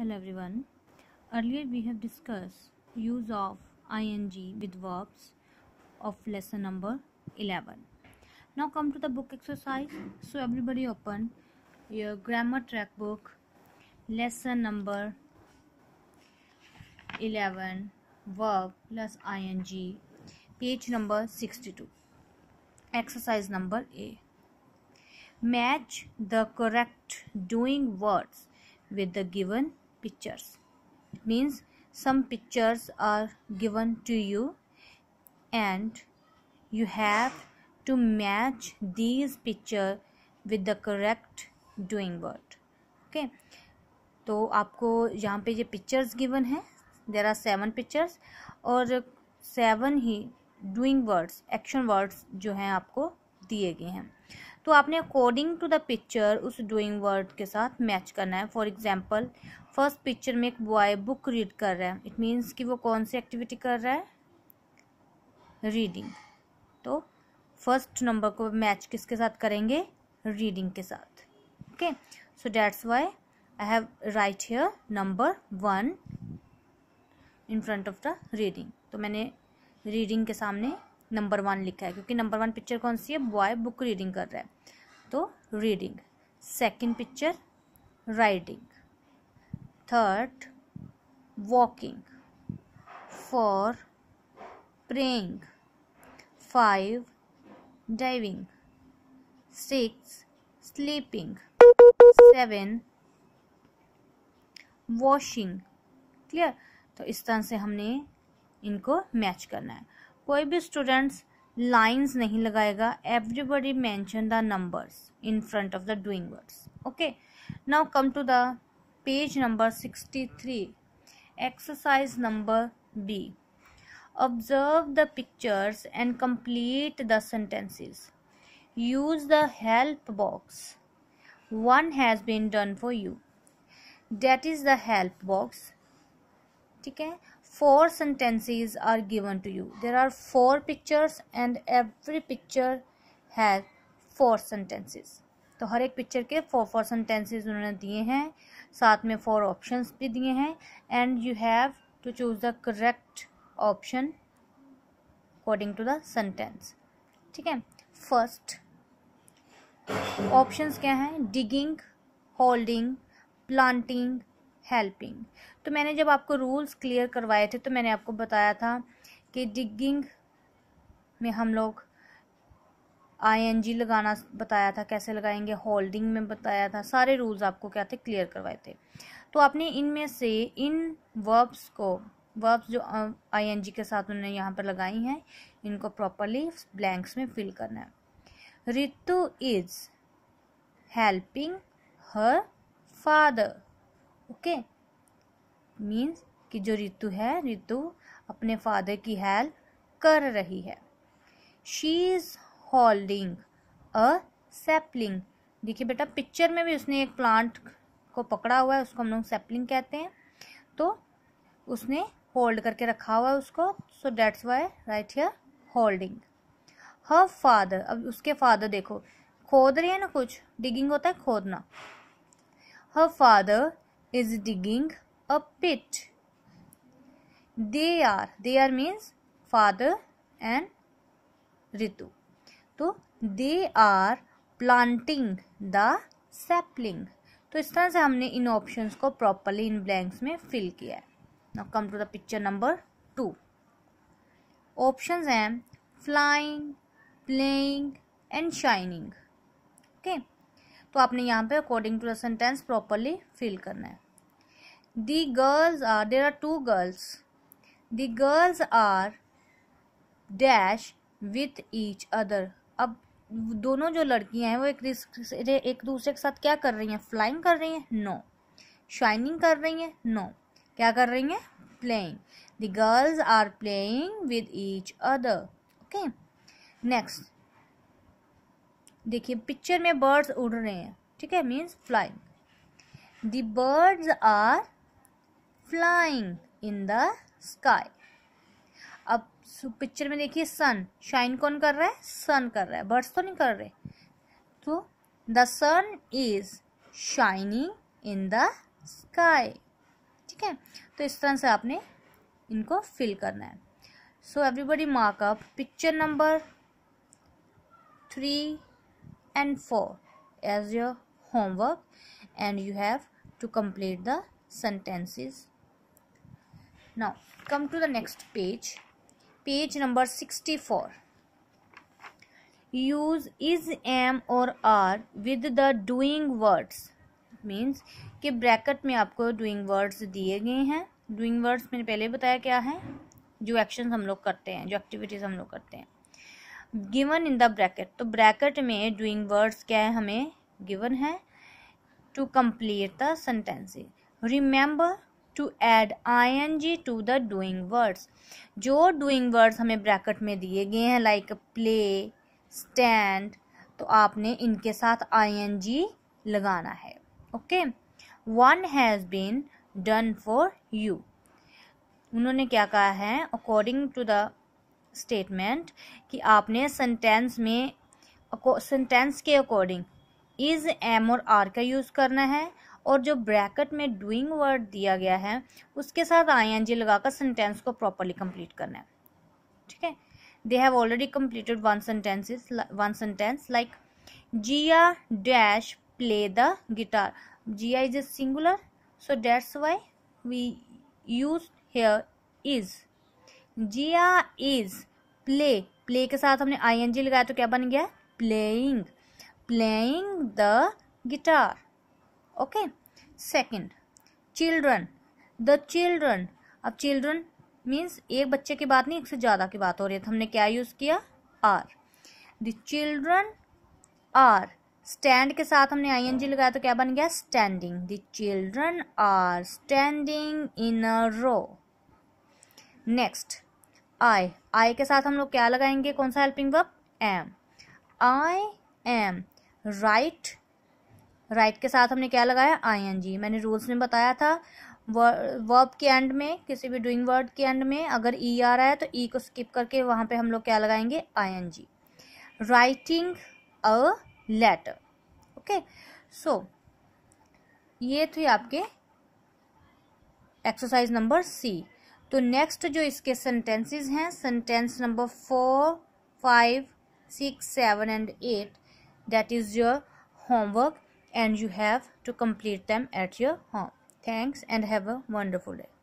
Hello everyone. Earlier we have discussed use of ing with verbs of lesson number 11. Now come to the book exercise. So everybody open your grammar track book lesson number 11 verb plus ing page number 62 exercise number A match the correct doing words with the given pictures means some pictures are given to you and you have to match these picture with the correct doing word okay तो आपको यहाँ पे ये pictures given है there are seven pictures और seven ही doing words action words जो हैं आपको दिए गए हैं तो आपने अकॉर्डिंग टू द पिक्चर उस ड्रॉइंग वर्ड के साथ मैच करना है फॉर एग्जांपल फर्स्ट पिक्चर में एक बॉय बुक रीड कर रहा है इट मीन्स कि वो कौन सी एक्टिविटी कर रहा है रीडिंग तो फर्स्ट नंबर को मैच किसके साथ करेंगे रीडिंग के साथ okay so that's why I have write here number one in front of the reading तो मैंने रीडिंग के सामने नंबर वन लिखा है क्योंकि नंबर वन पिक्चर कौन सी है बॉय बुक रीडिंग कर रहा है तो reading second picture riding third walking four praying five diving six sleeping seven washing clear तो इस तरह से हमने इनको मैच करना है कोई भी स्टूडेंट्स लाइंस नहीं लगाएगा everybody mention the numbers in front of the doing words okay now come to the page number sixty three exercise number B observe the pictures and complete the sentences use the help box one has been done for you that is the help box ठीक है four sentences are given to you there are four pictures and every picture has four sentences तो हर एक picture के four four sentences उन्होंने दिए हैं साथ में फोर ऑप्शंस भी दिए हैं and you have to choose the correct option according to the sentence ठीक है फर्स्ट ऑप्शंस क्या हैं डिगिंग होल्डिंग प्लांटिंग हेल्पिंग तो मैंने जब आपको रूल्स क्लियर करवाए थे तो मैंने आपको बताया था कि डिगिंग में हम लोग आईएनजी लगाना बताया था कैसे लगाएंगे होल्डिंग में बताया था सारे रूल्स आपको क्या थे क्लियर करवाए थे तो आपने इनमें से इन वर्ब्स को वर्ब्स जो आईएनजी के साथ उन्होंने यहाँ पर लगाई हैं इनको प्रॉपरली ब्लैंक्स में फिल करना है Ritu is helping her father okay means कि जो रितु है रितु अपने फादर की हेल्प कर रही है she is holding a sapling देखिए बेटा पिक्चर में भी उसने एक प्लांट को पकड़ा हुआ है उसको हम लोग सेपलिंग कहते हैं तो उसने होल्ड करके रखा हुआ है उसको so that's why write here holding her father अब उसके फादर देखो खोद रहे हैं ना कुछ डिगिंग होता है खोदना her father is digging a pit they are they are means father and ritu तो they are planting the sapling तो इस तरह से हमने इन ऑप्शंस को प्रॉपरली इन ब्लैंक्स में फिल किया है now come to the picture number two options हैं flying playing and shining okay तो आपने यहाँ पे according to the sentence properly fill करना है the girls are there are two girls the girls are dash with each other अब दोनों जो लड़कियाँ हैं वो एक एक दूसरे के साथ क्या कर रही हैं फ्लाइंग कर रही हैं नो शाइनिंग कर रही हैं नो क्या कर रही हैं playing the girls are playing with each other okay next देखिए पिक्चर में बर्ड्स उड़ रहे हैं ठीक है means flying the birds are flying in the sky अब पिक्चर में देखिए सन शाइन कौन कर रहा है सन कर रहा है बर्ड्स तो नहीं कर रहे तो the sun is shining in the sky ठीक है तो इस तरह से आपने इनको फिल करना है so everybody mark up picture number three and 4 as your homework and you have to complete the sentences now come to the next page page number 64 use is am or are with the doing words means कि bracket में आपको doing words दिए गए हैं doing words मैंने पहले बताया क्या है जो एक्शंस हम लोग करते हैं जो एक्टिविटीज़ हम लोग करते हैं गिवन इन द ब्रैकेट तो ब्रैकेट में डूइंग वर्ड्स क्या है हमें गिवन है to complete the sentences remember to add I N G to the doing words जो डूइंग वर्ड्स हमें ब्रैकेट में दिए गए हैं लाइक प्ले स्टैंड तो आपने इनके साथ आई एन जी लगाना है okay one has been done for you उन्होंने क्या कहा है अकॉर्डिंग टू द स्टेटमेंट कि आपने सेंटेंस में सेंटेंस के अकॉर्डिंग इज़ एम और आर का यूज़ करना है और जो ब्रैकेट में डूइंग वर्ड दिया गया है उसके साथ आई एन जी लगाकर सेंटेंस को प्रॉपरली कंप्लीट करना है ठीक है they have already completed one sentences one sentence like Jiya dash play the guitar Jiya is a singular so that's why we use here is Jiya is play play के साथ हमने आई एन जी लगाया तो क्या बन गया playing playing the guitar okay second children the children अब children means एक बच्चे की बात नहीं एक से ज़्यादा की बात हो रही है तो हमने क्या यूज़ किया are the children are stand के साथ हमने आई एन जी लगाया तो क्या बन गया standing the children are standing in a row next I I के साथ हम लोग क्या लगाएंगे कौन सा helping verb am I am write write के साथ हमने क्या लगाया आई एन जी मैंने रूल्स में बताया था वर्ब के एंड में किसी भी डूइंग वर्ड के एंड में अगर ई e आ रहा है तो ई e को स्किप करके वहाँ पे हम लोग क्या लगाएंगे I N G writing a letter okay so ये थी आपके एक्सरसाइज नंबर सी तो नेक्स्ट जो इसके सेंटेंसेस हैं sentence number four five six seven and eight that is your homework and you have to complete them at your home thanks and have a wonderful day